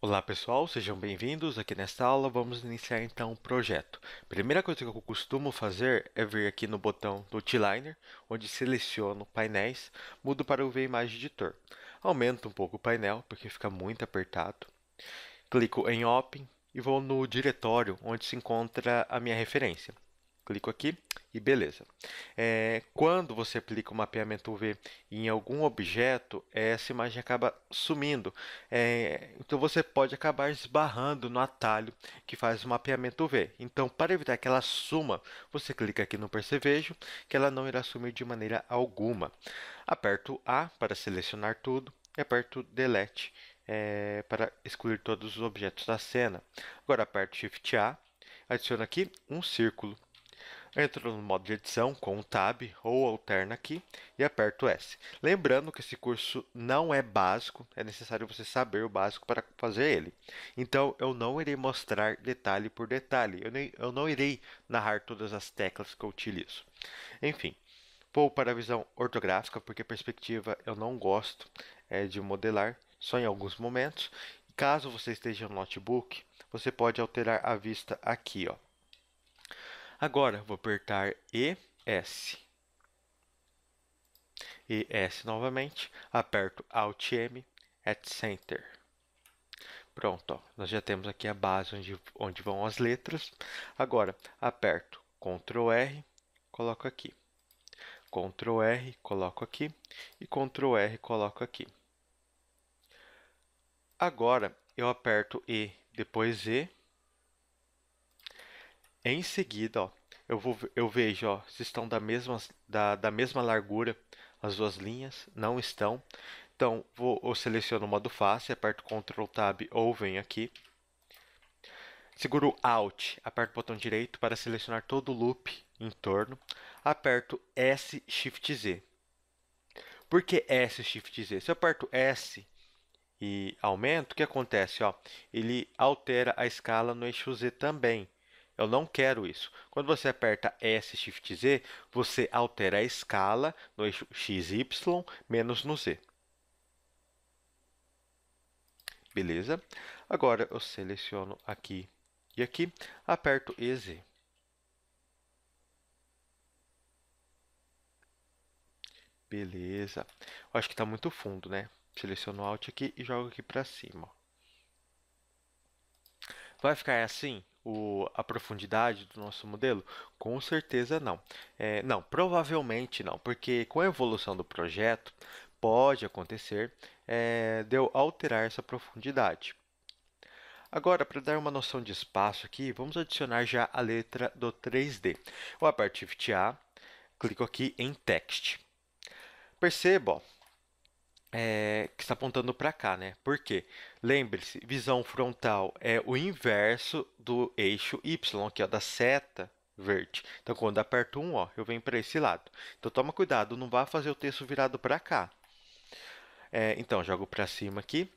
Olá pessoal, sejam bem-vindos. Aqui nesta aula vamos iniciar então o um projeto. Primeira coisa que eu costumo fazer é vir aqui no botão do T-Liner, onde seleciono painéis, mudo para o v Editor. Aumento um pouco o painel, porque fica muito apertado. Clico em Open e vou no diretório onde se encontra a minha referência clico aqui e beleza. É, quando você aplica o mapeamento UV em algum objeto, essa imagem acaba sumindo. É, então você pode acabar esbarrando no atalho que faz o mapeamento UV. Então, para evitar que ela suma, você clica aqui no percevejo, que ela não irá sumir de maneira alguma. Aperto A para selecionar tudo e aperto Delete é, para excluir todos os objetos da cena. Agora aperto Shift A, adiciono aqui um círculo Entro no modo de edição com o Tab ou Alterna aqui e aperto S. Lembrando que esse curso não é básico, é necessário você saber o básico para fazer ele. Então eu não irei mostrar detalhe por detalhe, eu, nem, eu não irei narrar todas as teclas que eu utilizo. Enfim, vou para a visão ortográfica, porque perspectiva eu não gosto é, de modelar, só em alguns momentos. Caso você esteja no notebook, você pode alterar a vista aqui, ó Agora, vou apertar ES. ES novamente, aperto Alt M, at Center. Pronto, ó, nós já temos aqui a base onde, onde vão as letras. Agora, aperto Ctrl R, coloco aqui. Ctrl R, coloco aqui. E Ctrl R, coloco aqui. Agora, eu aperto E, depois E, em seguida, ó, eu, vou, eu vejo ó, se estão da mesma, da, da mesma largura as duas linhas, não estão. Então, vou, eu seleciono o modo face, aperto Ctrl Tab ou venho aqui. Seguro Alt, aperto o botão direito para selecionar todo o loop em torno. Aperto S, Shift Z. Por que S, Shift Z? Se eu aperto S e aumento, o que acontece? Ó, ele altera a escala no eixo Z também. Eu não quero isso. Quando você aperta S, Shift Z, você altera a escala no eixo XY menos no Z. Beleza? Agora eu seleciono aqui e aqui, aperto EZ. Beleza. Eu acho que está muito fundo, né? Seleciono Alt aqui e jogo aqui para cima. Vai ficar assim? o, a profundidade do nosso modelo? Com certeza não. É, não, provavelmente não, porque com a evolução do projeto pode acontecer é, de eu alterar essa profundidade. Agora, para dar uma noção de espaço aqui, vamos adicionar já a letra do 3D. O aperto Shift A, clico aqui em Text. Perceba ó, é, que está apontando para cá, né? Por quê? Lembre-se, visão frontal é o inverso do eixo Y, que é da seta verde. Então, quando aperto 1, ó, eu venho para esse lado. Então, toma cuidado, não vá fazer o texto virado para cá. É, então, jogo para cima aqui,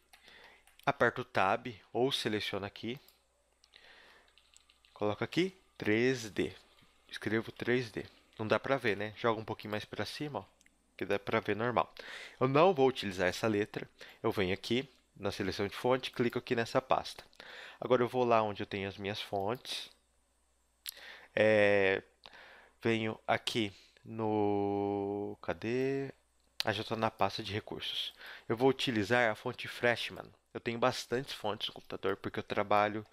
aperto Tab ou seleciono aqui, coloco aqui 3D, escrevo 3D. Não dá para ver, né? Joga um pouquinho mais para cima, ó, que dá para ver normal. Eu não vou utilizar essa letra, eu venho aqui, na seleção de fonte, clico aqui nessa pasta. Agora eu vou lá onde eu tenho as minhas fontes. É, venho aqui no... cadê? Ah, já estou tá na pasta de recursos. Eu vou utilizar a fonte Freshman. Eu tenho bastantes fontes no computador porque eu trabalho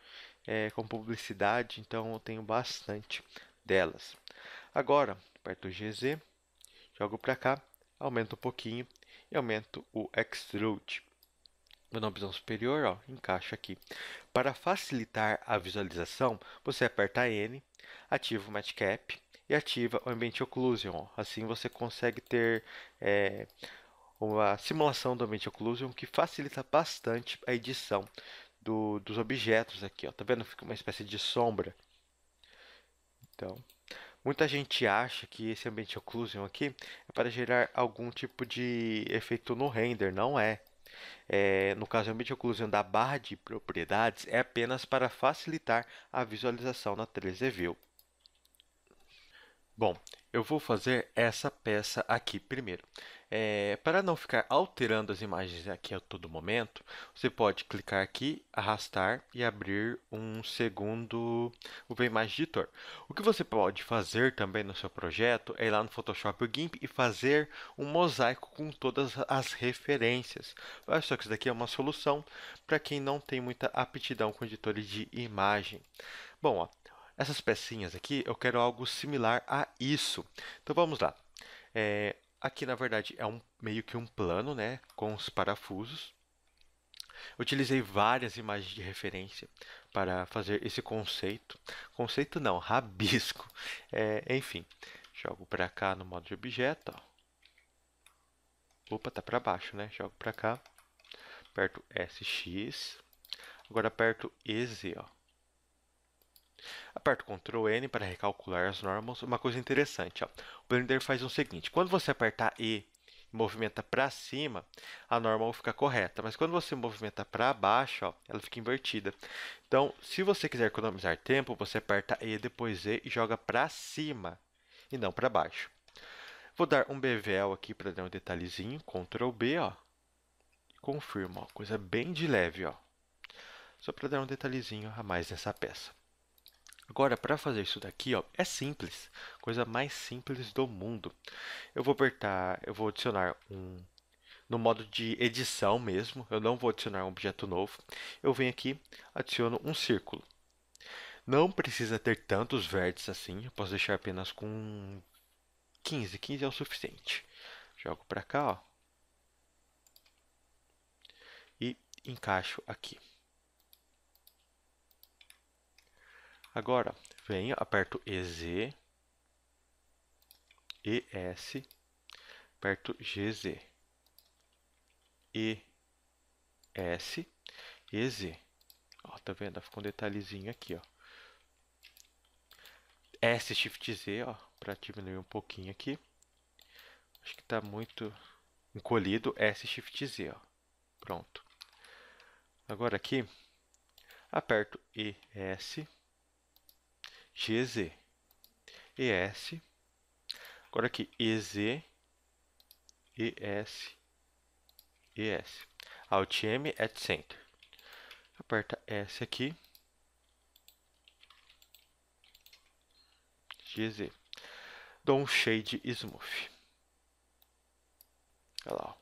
é, com publicidade, então eu tenho bastante delas. Agora, aperto o GZ, jogo para cá, aumento um pouquinho e aumento o Extrude. Vou uma visão superior, ó, encaixa aqui. Para facilitar a visualização, você aperta N, ativa o Matcap e ativa o Ambient Occlusion. Ó. Assim você consegue ter é, uma simulação do Ambient Occlusion que facilita bastante a edição do, dos objetos aqui. Está vendo? Fica uma espécie de sombra. Então, muita gente acha que esse Ambient Occlusion aqui é para gerar algum tipo de efeito no render. Não é. É, no caso, realmente a oclusão da barra de propriedades é apenas para facilitar a visualização na 3D View. Bom, eu vou fazer essa peça aqui primeiro. É, para não ficar alterando as imagens aqui a todo momento, você pode clicar aqui, arrastar e abrir um segundo o VMage Editor. O que você pode fazer também no seu projeto é ir lá no Photoshop ou GIMP e fazer um mosaico com todas as referências. Olha só que isso daqui é uma solução para quem não tem muita aptidão com editores de imagem. Bom, ó, essas pecinhas aqui, eu quero algo similar a isso. Então vamos lá. É, Aqui, na verdade, é um, meio que um plano, né? Com os parafusos. Utilizei várias imagens de referência para fazer esse conceito. Conceito não, rabisco. É, enfim, jogo para cá no modo de objeto. Ó. Opa, tá para baixo, né? Jogo para cá. Aperto SX. Agora aperto EZ, ó. Aperto Ctrl N para recalcular as normas. Uma coisa interessante, ó. o Blender faz o seguinte, quando você apertar E e movimenta para cima, a normal fica correta, mas quando você movimenta para baixo, ó, ela fica invertida. Então, se você quiser economizar tempo, você aperta E, depois E e joga para cima e não para baixo. Vou dar um bevel aqui para dar um detalhezinho, Ctrl B, ó, e confirmo, ó, coisa bem de leve, ó, só para dar um detalhezinho a mais nessa peça. Agora, para fazer isso daqui, ó, é simples, coisa mais simples do mundo. Eu vou apertar, eu vou adicionar um no modo de edição mesmo, eu não vou adicionar um objeto novo. Eu venho aqui, adiciono um círculo. Não precisa ter tantos vértices assim, eu posso deixar apenas com 15, 15 é o suficiente. Jogo para cá, ó. E encaixo aqui. Agora, venho, aperto EZ, ES, aperto GZ, ES, EZ. Ó, tá vendo? Ficou um detalhezinho aqui, ó. S, Shift Z, ó, para diminuir um pouquinho aqui. Acho que tá muito encolhido, S, Shift Z, ó. Pronto. Agora aqui, aperto ES, GZ, ES, agora aqui EZ, ES, ES, Alt M, At Center. Aperta S aqui, GZ. Dou um Shade Smooth. Olha lá, ó.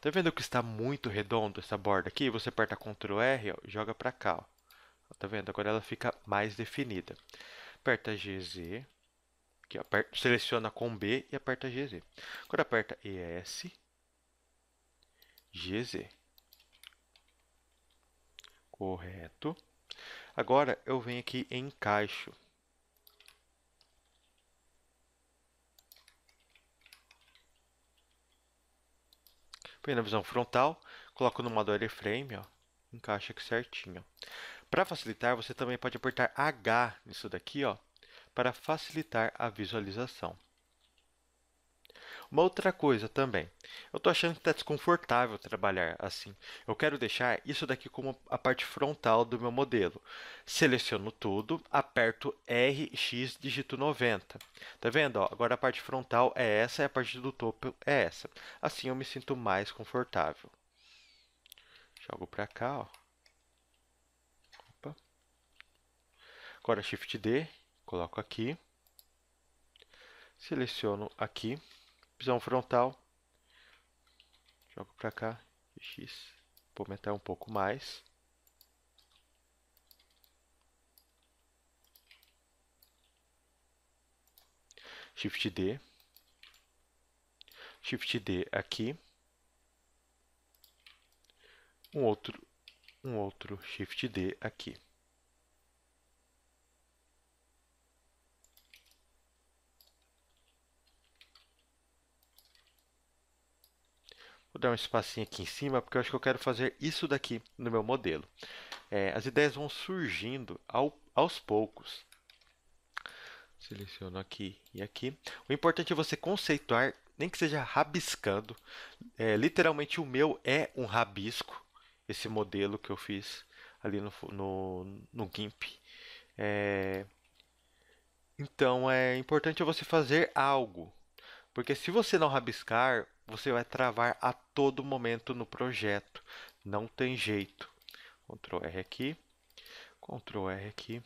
Tá vendo que está muito redondo essa borda aqui? Você aperta Ctrl R, ó, joga para cá, ó. Tá vendo? Agora ela fica mais definida. Aperta GZ. que aperta, seleciona com B e aperta GZ. Agora aperta ES. GZ. Correto. Agora eu venho aqui em encaixo. Venho na visão frontal, coloco no modo airframe, ó, encaixa aqui certinho. Para facilitar, você também pode apertar H nisso daqui, ó, para facilitar a visualização. Uma outra coisa também, eu estou achando que está desconfortável trabalhar assim. Eu quero deixar isso daqui como a parte frontal do meu modelo. Seleciono tudo, aperto RX, digito 90. Tá vendo? Ó, agora a parte frontal é essa e a parte do topo é essa. Assim eu me sinto mais confortável. Jogo para cá, ó. Agora Shift D, coloco aqui, seleciono aqui, visão frontal, jogo para cá, X, vou aumentar um pouco mais. Shift D, Shift D aqui, um outro, um outro Shift D aqui. Vou dar um espacinho aqui em cima, porque eu acho que eu quero fazer isso daqui no meu modelo. É, as ideias vão surgindo ao, aos poucos. Seleciono aqui e aqui. O importante é você conceituar, nem que seja rabiscando. É, literalmente o meu é um rabisco, esse modelo que eu fiz ali no, no, no GIMP. É, então é importante você fazer algo, porque se você não rabiscar, você vai travar a todo momento no projeto. Não tem jeito. Ctrl R aqui, Ctrl R aqui,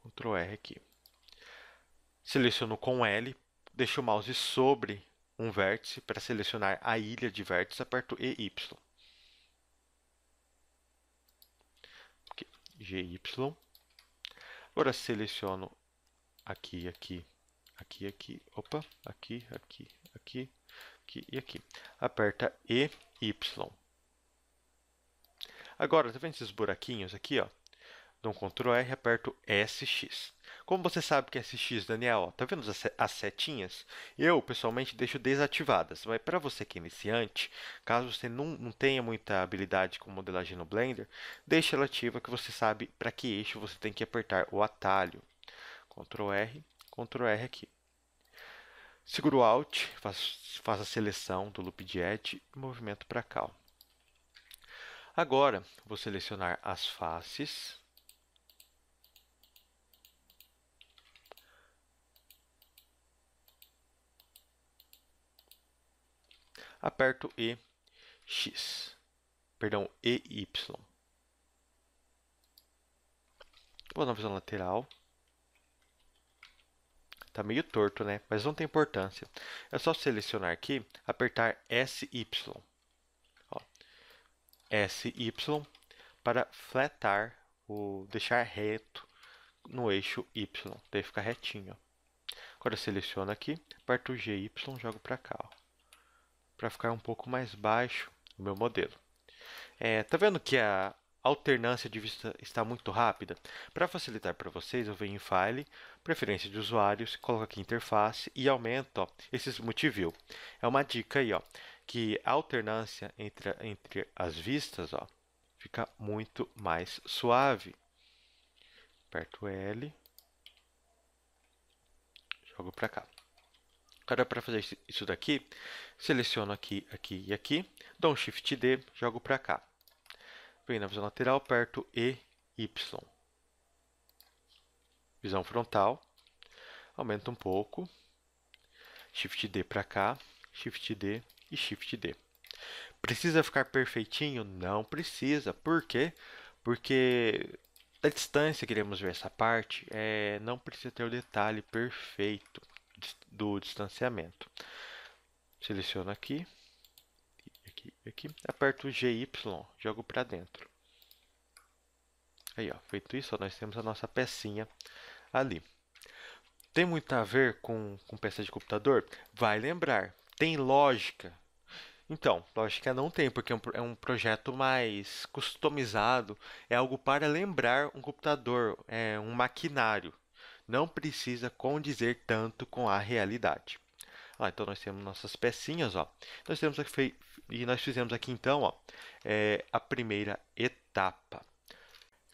Ctrl R aqui. Seleciono com L, deixo o mouse sobre um vértice para selecionar a ilha de vértice, aperto E, Y. GY. Agora seleciono aqui aqui aqui, aqui, opa, aqui, aqui, aqui, aqui e aqui. Aperta E, Y. Agora, tá vendo esses buraquinhos aqui, ó? Dou um Ctrl R, aperto SX. Como você sabe que é SX, Daniel, ó, tá vendo as, setinhas? Eu, pessoalmente, deixo desativadas, mas para você que é iniciante, caso você não, não tenha muita habilidade com modelagem no Blender, deixe ela ativa que você sabe para que eixo você tem que apertar o atalho. Ctrl R, Ctrl R aqui. Seguro Alt, faço, a seleção do loop de edge e movimento para cá. Ó. Agora, vou selecionar as faces. Aperto E, X. Perdão, E, Y. Vou na visão lateral. Tá meio torto, né? Mas não tem importância. É só selecionar aqui, apertar SY. Ó, SY para fletar, o, deixar reto no eixo Y. Daí fica retinho. Agora seleciona aqui, aperto o GY, jogo para cá. Para ficar um pouco mais baixo o meu modelo. É, tá vendo que a, alternância de vista está muito rápida? Para facilitar para vocês, eu venho em File, Preferência de Usuários, coloco aqui Interface e aumento ó, esses Multiview. É uma dica aí, ó, que a alternância entre, entre as vistas ó, fica muito mais suave. Aperto L, jogo para cá. Agora, para fazer isso daqui, seleciono aqui, aqui e aqui, dou um Shift D, jogo para cá. Vem na visão lateral, perto E, Y. Visão frontal. Aumenta um pouco. Shift D para cá, Shift D e Shift D. Precisa ficar perfeitinho? Não precisa. Por quê? Porque da distância queremos ver essa parte, é, não precisa ter o detalhe perfeito do distanciamento. Seleciono aqui, aqui, aperto o GY, jogo para dentro. Aí, ó, feito isso, ó, nós temos a nossa pecinha ali. Tem muito a ver com, com peça de computador? Vai lembrar, tem lógica. Então, lógica não tem, porque é um, é um projeto mais customizado, é algo para lembrar um computador, é um maquinário. Não precisa condizer tanto com a realidade. Ah, então nós temos nossas pecinhas, ó. Nós temos e nós fizemos aqui então ó, é, a primeira etapa.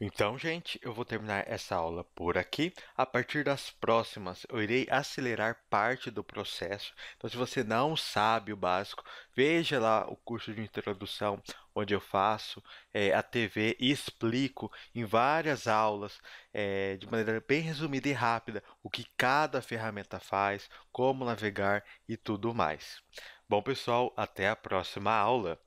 Então, gente, eu vou terminar essa aula por aqui. A partir das próximas, eu irei acelerar parte do processo. Então, se você não sabe o básico, veja lá o curso de introdução, onde eu faço é, a TV e explico em várias aulas, é, de maneira bem resumida e rápida, o que cada ferramenta faz, como navegar e tudo mais. Bom, pessoal, até a próxima aula!